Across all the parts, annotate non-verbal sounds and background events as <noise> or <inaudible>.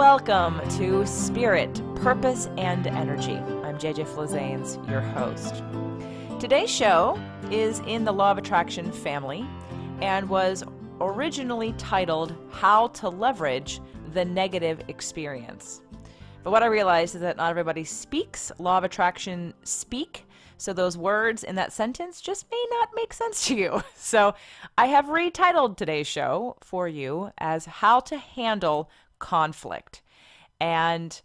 welcome to Spirit, Purpose, and Energy. I'm JJ Flazanes, your host. Today's show is in the Law of Attraction family and was originally titled How to Leverage the Negative Experience. But what I realized is that not everybody speaks Law of Attraction speak, so those words in that sentence just may not make sense to you. <laughs> So I have retitled today's show for you as How to Handle conflict. And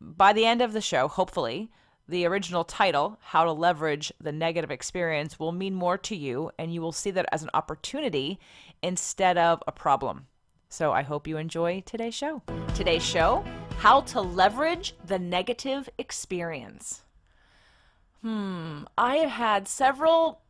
by the end of the show, hopefully, the original title, How to Leverage the Negative Experience, will mean more to you and you will see that as an opportunity instead of a problem. So I hope you enjoy today's show. Today's show, How to Leverage the Negative Experience. Hmm, I have had several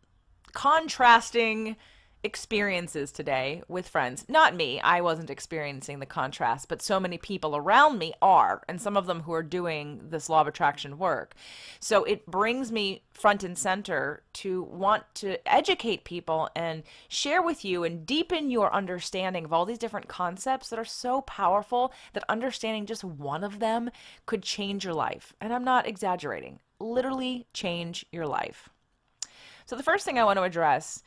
contrasting experiences today with friends. Not me, I wasn't experiencing the contrast, but so many people around me are, and some of them who are doing this law of attraction work. So it brings me front and center to want to educate people and share with you and deepen your understanding of all these different concepts that are so powerful that understanding just one of them could change your life. And I'm not exaggerating, literally change your life. So the first thing I want to address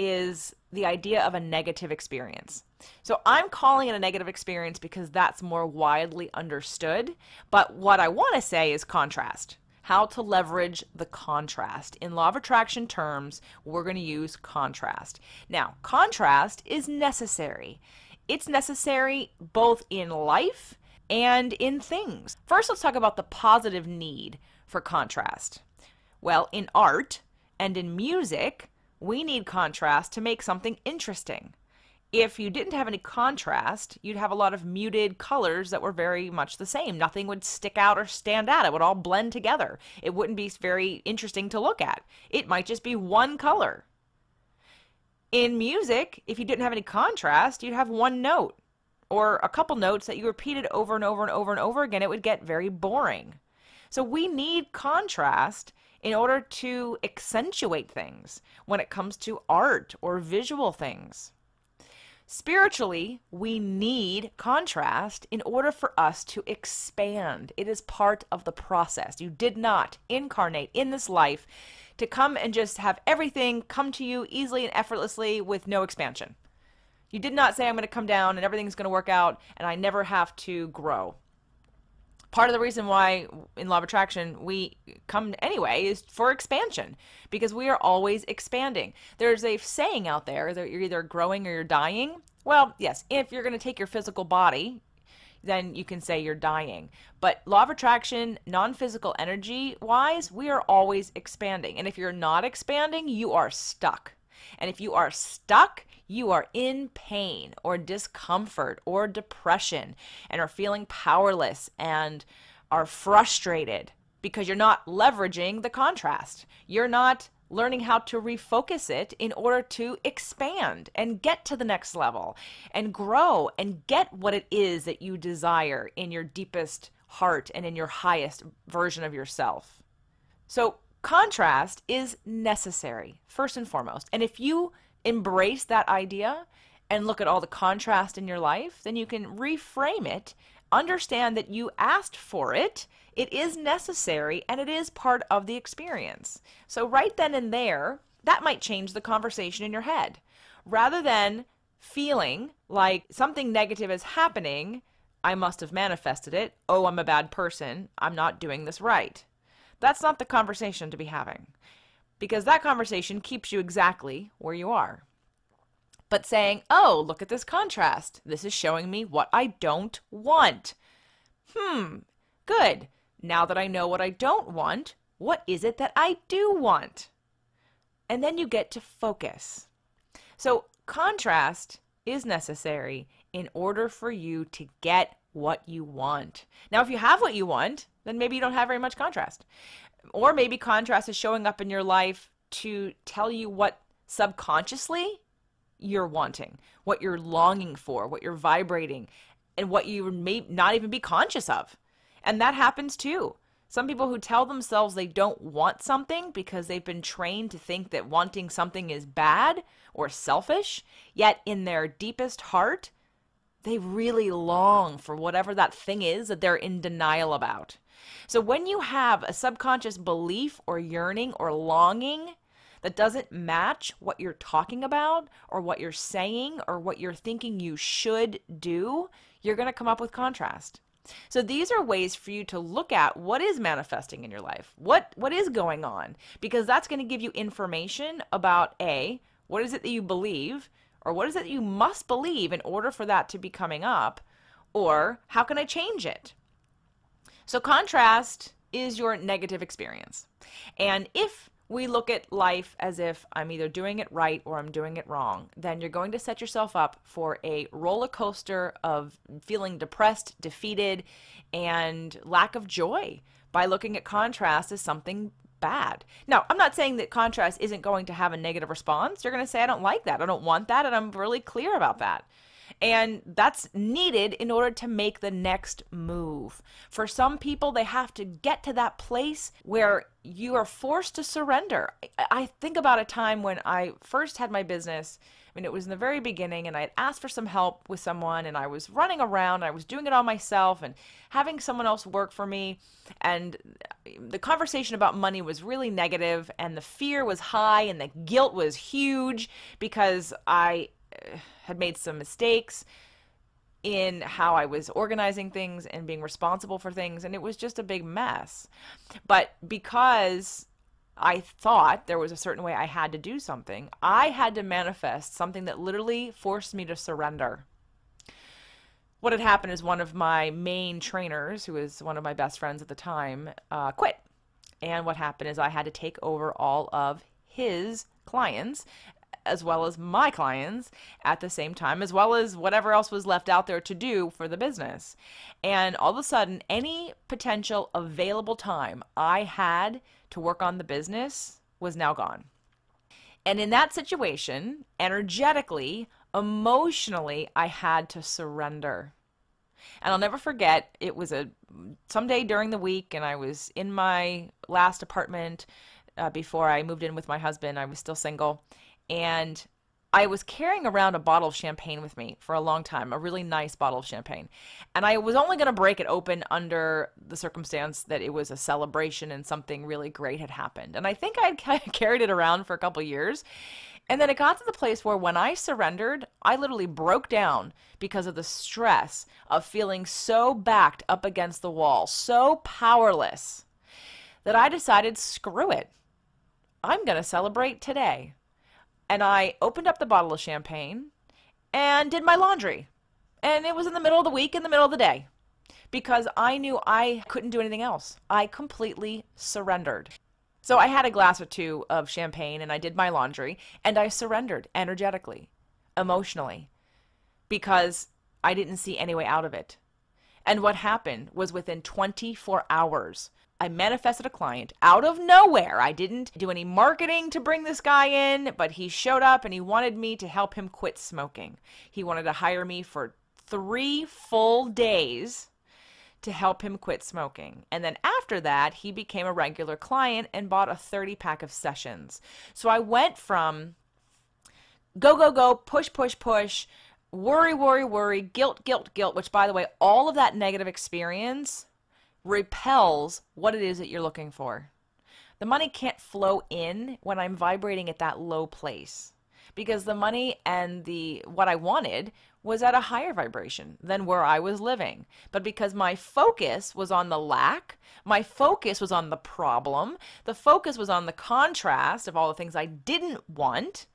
is the idea of a negative experience. So I'm calling it a negative experience because that's more widely understood. But what I want to say is contrast. How to leverage the contrast. In law of attraction terms, we're going to use contrast. Now, contrast is necessary. It's necessary both in life and in things. First, let's talk about the positive need for contrast. Well, in art and in music, we need contrast to make something interesting. If you didn't have any contrast, you'd have a lot of muted colors that were very much the same. Nothing would stick out or stand out. It would all blend together. It wouldn't be very interesting to look at. It might just be one color. In music, if you didn't have any contrast, you'd have one note or a couple notes that you repeated over and over and over and over again. It would get very boring. So we need contrast in order to accentuate things when it comes to art or visual things. Spiritually, we need contrast in order for us to expand. It is part of the process. You did not incarnate in this life to come and just have everything come to you easily and effortlessly with no expansion. You did not say, I'm going to come down and everything's going to work out and I never have to grow part of the reason why in law of attraction we come anyway is for expansion because we are always expanding. There's a saying out there that you're either growing or you're dying. Well, yes, if you're going to take your physical body, then you can say you're dying. But law of attraction, non physical energy wise, we are always expanding. And if you're not expanding, you are stuck. And if you are stuck, you are in pain or discomfort or depression and are feeling powerless and are frustrated because you're not leveraging the contrast. You're not learning how to refocus it in order to expand and get to the next level and grow and get what it is that you desire in your deepest heart and in your highest version of yourself. So, contrast is necessary, first and foremost. And if you embrace that idea and look at all the contrast in your life, then you can reframe it, understand that you asked for it, it is necessary, and it is part of the experience. So, right then and there, that might change the conversation in your head. Rather than feeling like something negative is happening, I must have manifested it. Oh, I'm a bad person. I'm not doing this right. That's not the conversation to be having because that conversation keeps you exactly where you are. But saying, oh, look at this contrast. This is showing me what I don't want. Hmm, good. Now that I know what I don't want, what is it that I do want? And then you get to focus. So, contrast is necessary in order for you to get what you want. Now, if you have what you want, then maybe you don't have very much contrast. Or maybe contrast is showing up in your life to tell you what subconsciously you're wanting, what you're longing for, what you're vibrating, and what you may not even be conscious of. And that happens too. Some people who tell themselves they don't want something because they've been trained to think that wanting something is bad or selfish, yet in their deepest heart, they really long for whatever that thing is that they're in denial about. So when you have a subconscious belief or yearning or longing that doesn't match what you're talking about or what you're saying or what you're thinking you should do, you're going to come up with contrast. So these are ways for you to look at what is manifesting in your life. What what is going on? Because that's going to give you information about A, what is it that you believe? Or what is it you must believe in order for that to be coming up? Or how can I change it? So, contrast is your negative experience. And if we look at life as if I'm either doing it right or I'm doing it wrong, then you're going to set yourself up for a roller coaster of feeling depressed, defeated, and lack of joy by looking at contrast as something bad. Now, I'm not saying that contrast isn't going to have a negative response. You're going to say, I don't like that. I don't want that. And I'm really clear about that. And that's needed in order to make the next move. For some people, they have to get to that place where you are forced to surrender. I, I think about a time when I first had my business I mean, it was in the very beginning, and I had asked for some help with someone, and I was running around, I was doing it all myself, and having someone else work for me. And the conversation about money was really negative, and the fear was high, and the guilt was huge because I uh, had made some mistakes in how I was organizing things and being responsible for things. And it was just a big mess. But because I thought there was a certain way I had to do something. I had to manifest something that literally forced me to surrender. What had happened is one of my main trainers, who was one of my best friends at the time, uh, quit. And what happened is I had to take over all of his clients as well as my clients at the same time, as well as whatever else was left out there to do for the business. And all of a sudden, any potential available time I had to work on the business was now gone. And in that situation, energetically, emotionally, I had to surrender. And I'll never forget, it was a someday during the week, and I was in my last apartment uh, before I moved in with my husband. I was still single and I was carrying around a bottle of champagne with me for a long time, a really nice bottle of champagne. And I was only going to break it open under the circumstance that it was a celebration and something really great had happened. And I think I had <laughs> carried it around for a couple years. And then it got to the place where when I surrendered, I literally broke down because of the stress of feeling so backed up against the wall, so powerless, that I decided, screw it. I'm going to celebrate today and I opened up the bottle of champagne and did my laundry. And it was in the middle of the week, in the middle of the day, because I knew I couldn't do anything else. I completely surrendered. So I had a glass or two of champagne and I did my laundry and I surrendered energetically, emotionally, because I didn't see any way out of it. And what happened was within 24 hours, I manifested a client out of nowhere. I didn't do any marketing to bring this guy in, but he showed up and he wanted me to help him quit smoking. He wanted to hire me for three full days to help him quit smoking. And then after that, he became a regular client and bought a 30 pack of sessions. So I went from go, go, go, push, push, push, worry, worry, worry, guilt, guilt, guilt, which by the way, all of that negative experience repels what it is that you're looking for. The money can't flow in when I'm vibrating at that low place because the money and the what I wanted was at a higher vibration than where I was living. But because my focus was on the lack, my focus was on the problem, the focus was on the contrast of all the things I didn't want,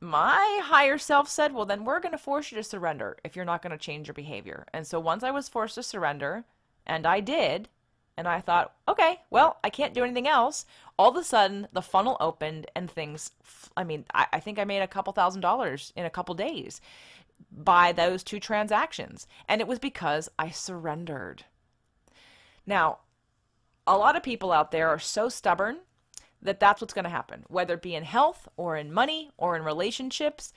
my higher self said, Well, then we're going to force you to surrender if you're not going to change your behavior. And so once I was forced to surrender, and I did. And I thought, okay, well, I can't do anything else. All of a sudden, the funnel opened and things, I mean, I, I think I made a couple thousand dollars in a couple days by those two transactions. And it was because I surrendered. Now, a lot of people out there are so stubborn that that's what's going to happen, whether it be in health or in money or in relationships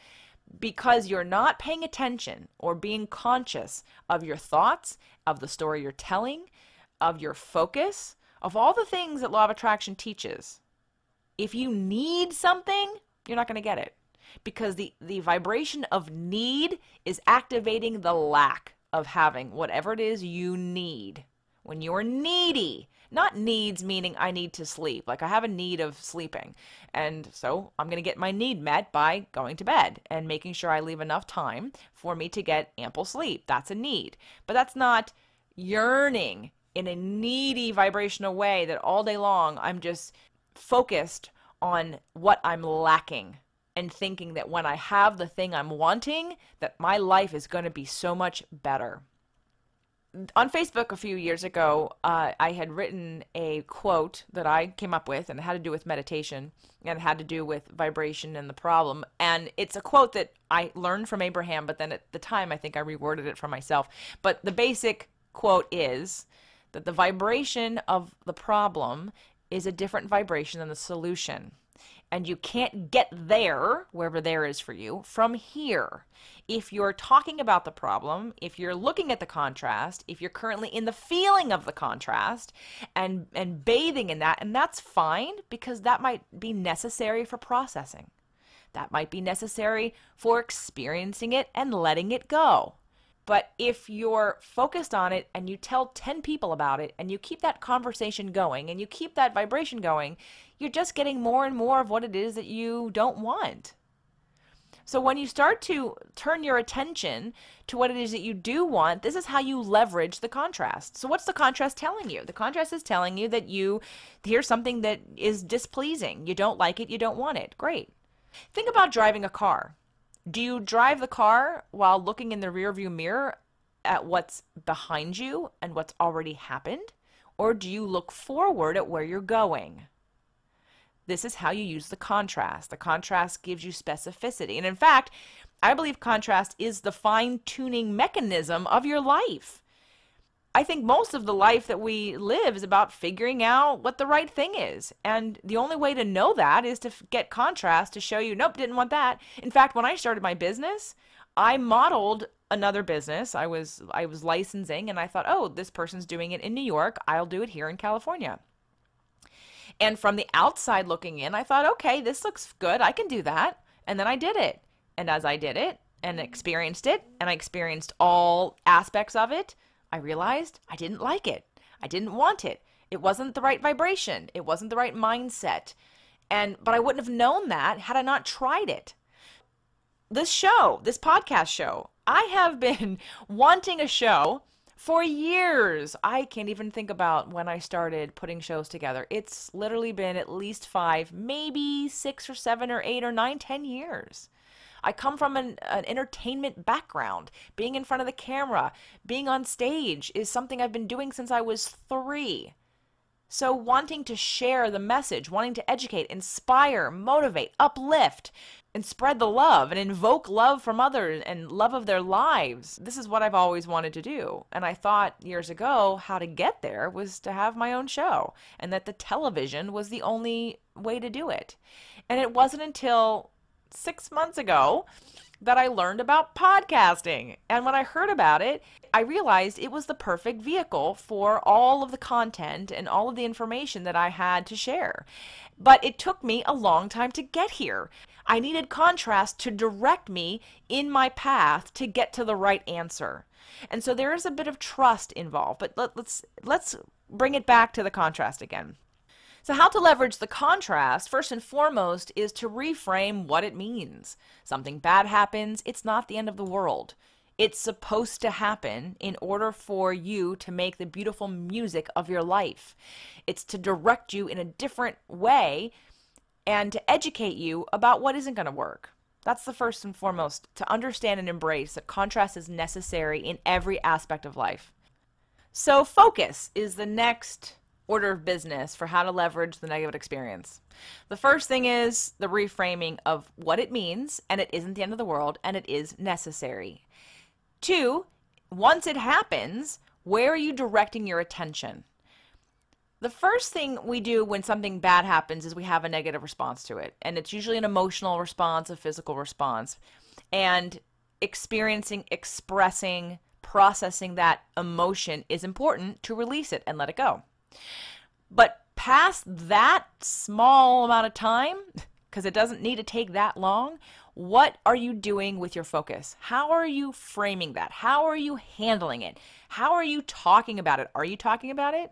because you're not paying attention or being conscious of your thoughts, of the story you're telling, of your focus, of all the things that law of attraction teaches. If you need something, you're not going to get it because the the vibration of need is activating the lack of having whatever it is you need. When you're needy, not needs meaning I need to sleep. Like I have a need of sleeping. And so I'm going to get my need met by going to bed and making sure I leave enough time for me to get ample sleep. That's a need. But that's not yearning in a needy vibrational way that all day long I'm just focused on what I'm lacking and thinking that when I have the thing I'm wanting that my life is going to be so much better on Facebook a few years ago, uh, I had written a quote that I came up with, and it had to do with meditation, and it had to do with vibration and the problem. And it's a quote that I learned from Abraham, but then at the time, I think I reworded it for myself. But the basic quote is that the vibration of the problem is a different vibration than the solution and you can't get there, wherever there is for you, from here. If you're talking about the problem, if you're looking at the contrast, if you're currently in the feeling of the contrast and, and bathing in that, and that's fine because that might be necessary for processing. That might be necessary for experiencing it and letting it go. But if you're focused on it and you tell 10 people about it and you keep that conversation going and you keep that vibration going, you're just getting more and more of what it is that you don't want. So when you start to turn your attention to what it is that you do want, this is how you leverage the contrast. So what's the contrast telling you? The contrast is telling you that you here's something that is displeasing. You don't like it, you don't want it. Great. Think about driving a car. Do you drive the car while looking in the rearview mirror at what's behind you and what's already happened? Or do you look forward at where you're going? This is how you use the contrast. The contrast gives you specificity. And in fact, I believe contrast is the fine tuning mechanism of your life. I think most of the life that we live is about figuring out what the right thing is. And the only way to know that is to get contrast to show you, nope, didn't want that. In fact, when I started my business, I modeled another business. I was I was licensing and I thought, "Oh, this person's doing it in New York, I'll do it here in California." And from the outside looking in, I thought, okay, this looks good. I can do that. And then I did it. And as I did it and experienced it, and I experienced all aspects of it, I realized I didn't like it. I didn't want it. It wasn't the right vibration. It wasn't the right mindset. And but I wouldn't have known that had I not tried it. This show, this podcast show, I have been <laughs> wanting a show for years. I can't even think about when I started putting shows together. It's literally been at least five, maybe six or seven or eight or nine, ten years. I come from an, an, entertainment background. Being in front of the camera, being on stage is something I've been doing since I was three. So, wanting to share the message, wanting to educate, inspire, motivate, uplift, and spread the love and invoke love from others and love of their lives. This is what I've always wanted to do. And I thought years ago how to get there was to have my own show and that the television was the only way to do it. And it wasn't until six months ago that I learned about podcasting. And when I heard about it, I realized it was the perfect vehicle for all of the content and all of the information that I had to share. But it took me a long time to get here. I needed contrast to direct me in my path to get to the right answer. And so there is a bit of trust involved, but let, us let's, let's bring it back to the contrast again. So, how to leverage the contrast, first and foremost, is to reframe what it means. Something bad happens, it's not the end of the world. It's supposed to happen in order for you to make the beautiful music of your life. It's to direct you in a different way and to educate you about what isn't going to work. That's the first and foremost to understand and embrace that contrast is necessary in every aspect of life. So, focus is the next order of business for how to leverage the negative experience. The first thing is the reframing of what it means, and it isn't the end of the world, and it is necessary. Two, once it happens, where are you directing your attention? The first thing we do when something bad happens is we have a negative response to it. And it's usually an emotional response, a physical response. And experiencing, expressing, processing that emotion is important to release it and let it go. But past that small amount of time, because <laughs> it doesn't need to take that long, what are you doing with your focus? How are you framing that? How are you handling it? How are you talking about it? Are you talking about it?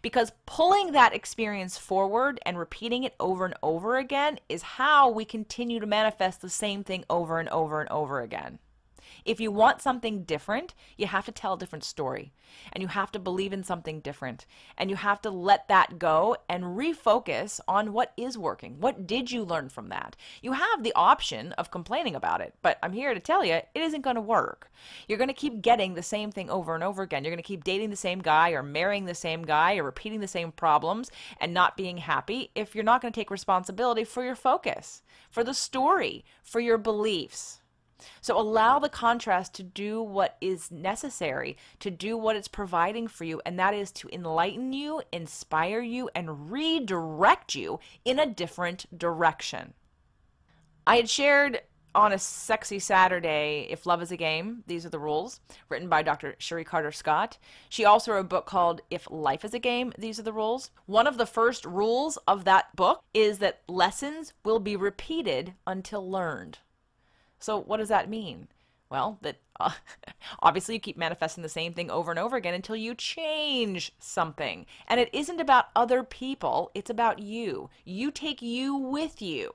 Because pulling that experience forward and repeating it over and over again is how we continue to manifest the same thing over and over and over again. If you want something different, you have to tell a different story and you have to believe in something different and you have to let that go and refocus on what is working. What did you learn from that? You have the option of complaining about it, but I'm here to tell you it isn't going to work. You're going to keep getting the same thing over and over again. You're going to keep dating the same guy or marrying the same guy or repeating the same problems and not being happy if you're not going to take responsibility for your focus, for the story, for your beliefs. So allow the contrast to do what is necessary, to do what it's providing for you, and that is to enlighten you, inspire you, and redirect you in a different direction. I had shared on a sexy Saturday, If Love is a Game, These Are the Rules, written by Dr. Sherry Carter Scott. She also wrote a book called If Life is a Game, These Are the Rules. One of the first rules of that book is that lessons will be repeated until learned. So what does that mean? Well, that uh, <laughs> obviously you keep manifesting the same thing over and over again until you change something. And it isn't about other people, it's about you. You take you with you.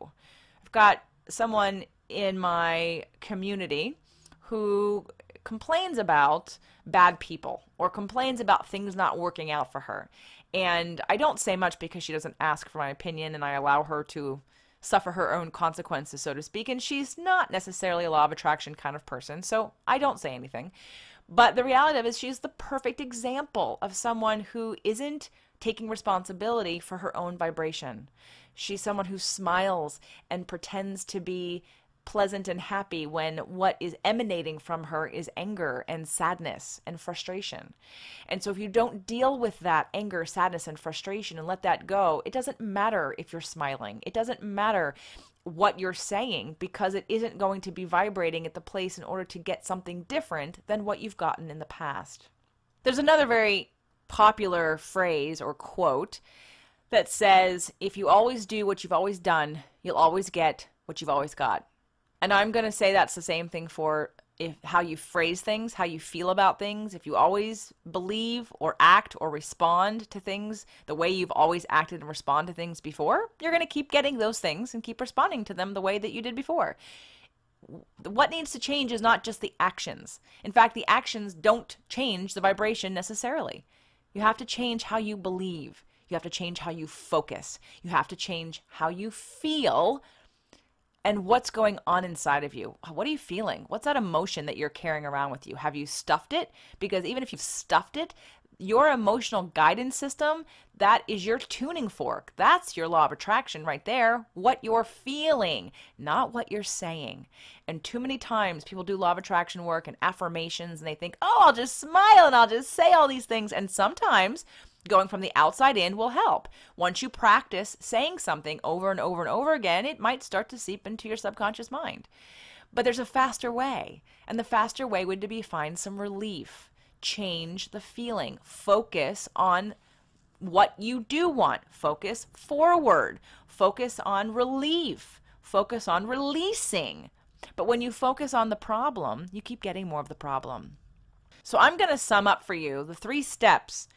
I've got someone in my community who complains about bad people or complains about things not working out for her. And I don't say much because she doesn't ask for my opinion and I allow her to suffer her own consequences, so to speak. And she's not necessarily a law of attraction kind of person, so I don't say anything. But the reality of it is, she's the perfect example of someone who isn't taking responsibility for her own vibration. She's someone who smiles and pretends to be pleasant and happy when what is emanating from her is anger and sadness and frustration. And so if you don't deal with that anger, sadness, and frustration and let that go, it doesn't matter if you're smiling. It doesn't matter what you're saying because it isn't going to be vibrating at the place in order to get something different than what you've gotten in the past. There's another very popular phrase or quote that says, if you always do what you've always done, you'll always get what you've always got. And I'm going to say that's the same thing for if how you phrase things, how you feel about things. If you always believe or act or respond to things the way you've always acted and respond to things before, you're going to keep getting those things and keep responding to them the way that you did before. What needs to change is not just the actions. In fact, the actions don't change the vibration necessarily. You have to change how you believe. You have to change how you focus. You have to change how you feel and what's going on inside of you. What are you feeling? What's that emotion that you're carrying around with you? Have you stuffed it? Because even if you've stuffed it, your emotional guidance system, that is your tuning fork. That's your law of attraction right there. What you're feeling, not what you're saying. And too many times people do law of attraction work and affirmations and they think, oh, I'll just smile and I'll just say all these things. And sometimes going from the outside in will help. Once you practice saying something over and over and over again, it might start to seep into your subconscious mind. But there's a faster way, and the faster way would be find some relief, change the feeling, focus on what you do want, focus forward, focus on relief, focus on releasing. But when you focus on the problem, you keep getting more of the problem. So I'm going to sum up for you the three steps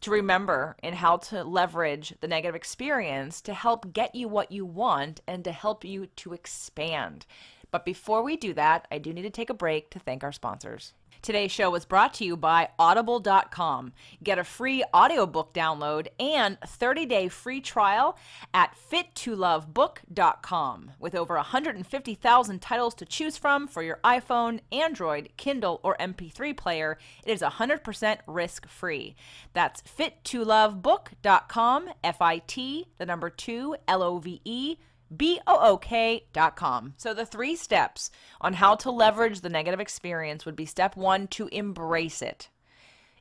to remember and how to leverage the negative experience to help get you what you want and to help you to expand. But before we do that, I do need to take a break to thank our sponsors. Today's show was brought to you by Audible.com. Get a free audiobook download and 30-day free trial at fittoloveBook.com. With over 150,000 titles to choose from for your iPhone, Android, Kindle, or MP3 player, it is 100% risk-free. That's fittoloveBook.com, F-I-T, the number 2, L-O-V-E, Book.com. So, the three steps on how to leverage the negative experience would be step one to embrace it.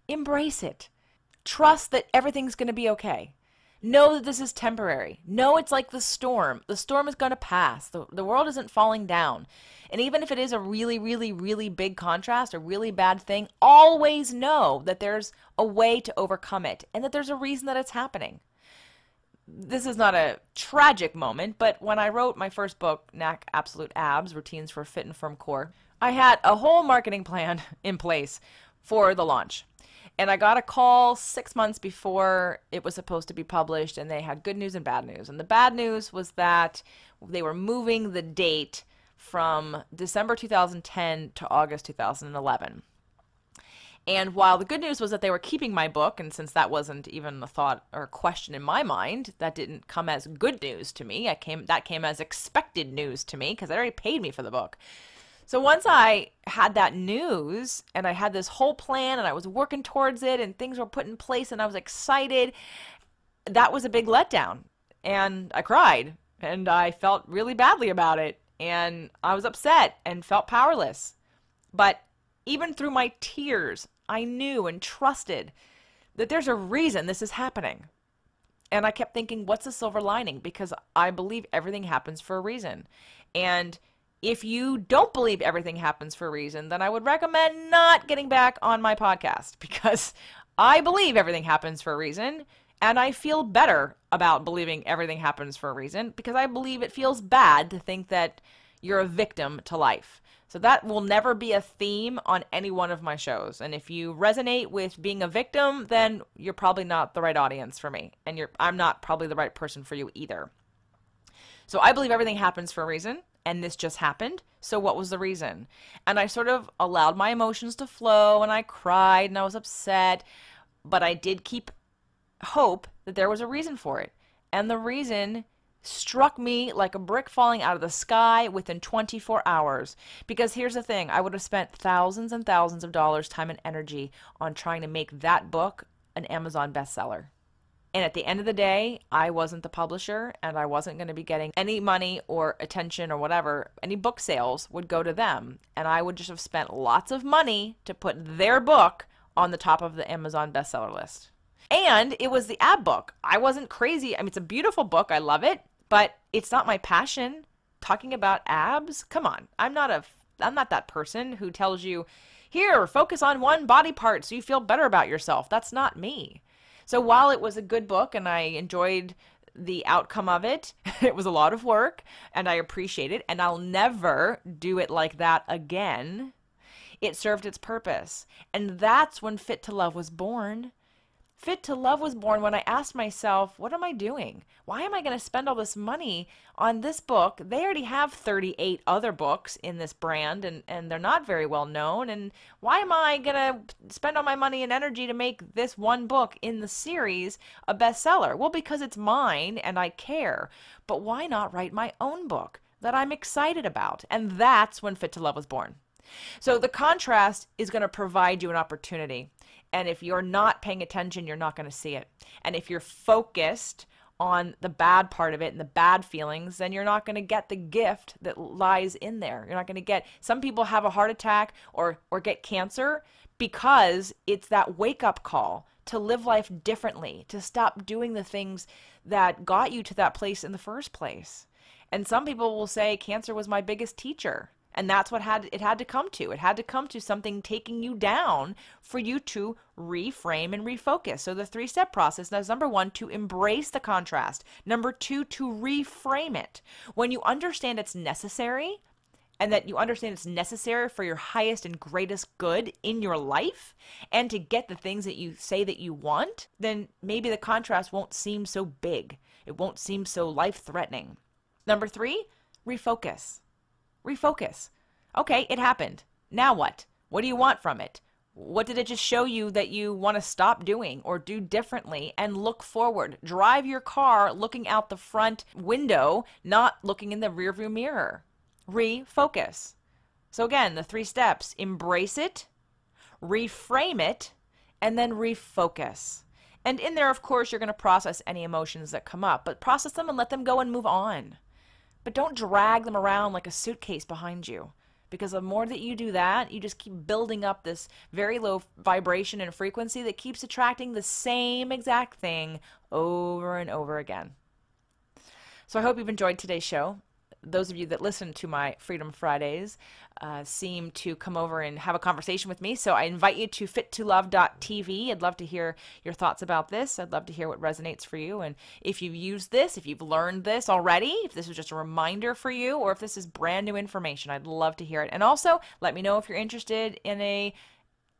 Embrace it. Trust that everything's going to be okay. Know that this is temporary. Know it's like the storm. The storm is going to pass. The, the world isn't falling down. And even if it is a really, really, really big contrast, a really bad thing, always know that there's a way to overcome it and that there's a reason that it's happening this is not a tragic moment, but when I wrote my first book, NAC Absolute Abs Routines for Fit and Firm Core, I had a whole marketing plan <laughs> in place for the launch. And I got a call six months before it was supposed to be published, and they had good news and bad news. And the bad news was that they were moving the date from December 2010 to August 2011. And while the good news was that they were keeping my book, and since that wasn't even a thought or a question in my mind, that didn't come as good news to me. I came that came as expected news to me because they already paid me for the book. So once I had that news and I had this whole plan and I was working towards it and things were put in place and I was excited, that was a big letdown. And I cried and I felt really badly about it and I was upset and felt powerless. But even through my tears, I knew and trusted that there's a reason this is happening. And I kept thinking, what's the silver lining? Because I believe everything happens for a reason. And if you don't believe everything happens for a reason, then I would recommend not getting back on my podcast <laughs> because I believe everything happens for a reason. And I feel better about believing everything happens for a reason because I believe it feels bad to think that you're a victim to life. So that will never be a theme on any one of my shows. And if you resonate with being a victim, then you're probably not the right audience for me. And you're I'm not probably the right person for you either. So I believe everything happens for a reason and this just happened. So what was the reason? And I sort of allowed my emotions to flow and I cried and I was upset, but I did keep hope that there was a reason for it. And the reason struck me like a brick falling out of the sky within 24 hours. Because here's the thing I would have spent thousands and thousands of dollars, time, and energy on trying to make that book an Amazon bestseller. And at the end of the day, I wasn't the publisher and I wasn't going to be getting any money or attention or whatever. Any book sales would go to them. And I would just have spent lots of money to put their book on the top of the Amazon bestseller list. And it was the ab book. I wasn't crazy. I mean, it's a beautiful book. I love it, but it's not my passion. Talking about abs, come on. I'm not a, I'm not that person who tells you, here, focus on one body part so you feel better about yourself. That's not me. So while it was a good book and I enjoyed the outcome of it, <laughs> it was a lot of work and I appreciate it and I'll never do it like that again. It served its purpose. And that's when Fit to Love was born Fit to Love was born when I asked myself, what am I doing? Why am I going to spend all this money on this book? They already have 38 other books in this brand and, and they're not very well known. And why am I going to spend all my money and energy to make this one book in the series a bestseller? Well, because it's mine and I care. But why not write my own book that I'm excited about? And that's when Fit to Love was born. So the contrast is going to provide you an opportunity. And if you're not paying attention, you're not going to see it. And if you're focused on the bad part of it and the bad feelings, then you're not going to get the gift that lies in there. You're not going to get some people have a heart attack or or get cancer because it's that wake-up call to live life differently, to stop doing the things that got you to that place in the first place. And some people will say cancer was my biggest teacher. And that's what had it had to come to. It had to come to something taking you down for you to reframe and refocus. So the three-step process is number 1 to embrace the contrast. Number 2 to reframe it. When you understand it's necessary, and that you understand it's necessary for your highest and greatest good in your life and to get the things that you say that you want, then maybe the contrast won't seem so big. It won't seem so life threatening. Number three, refocus. Refocus. Okay, it happened. Now what? What do you want from it? What did it just show you that you want to stop doing or do differently and look forward? Drive your car looking out the front window, not looking in the rearview mirror. Refocus. So, again, the three steps embrace it, reframe it, and then refocus. And in there, of course, you're going to process any emotions that come up, but process them and let them go and move on but don't drag them around like a suitcase behind you. Because the more that you do that, you just keep building up this very low vibration and frequency that keeps attracting the same exact thing over and over again. So I hope you've enjoyed today's show those of you that listen to my Freedom Fridays uh, seem to come over and have a conversation with me. So I invite you to fittolove.tv. I'd love to hear your thoughts about this. I'd love to hear what resonates for you. And if you've used this, if you've learned this already, if this is just a reminder for you, or if this is brand new information, I'd love to hear it. And also, let me know if you're interested in a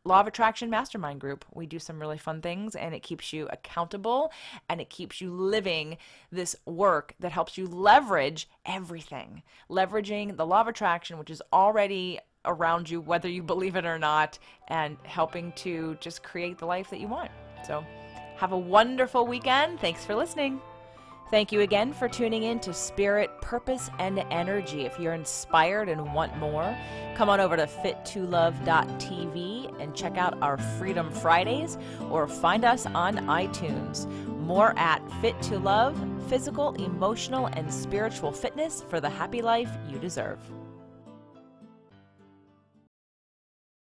Law of Attraction Mastermind Group. We do some really fun things and it keeps you accountable and it keeps you living this work that helps you leverage everything. Leveraging the Law of Attraction, which is already around you, whether you believe it or not, and helping to just create the life that you want. So, have a wonderful weekend. Thanks for listening. Thank you again for tuning in to Spirit, Purpose, and Energy. If you're inspired and want more, come on over to fit2love.tv and check out our Freedom Fridays or find us on iTunes. More at Fit 2 Love, physical, emotional, and spiritual fitness for the happy life you deserve.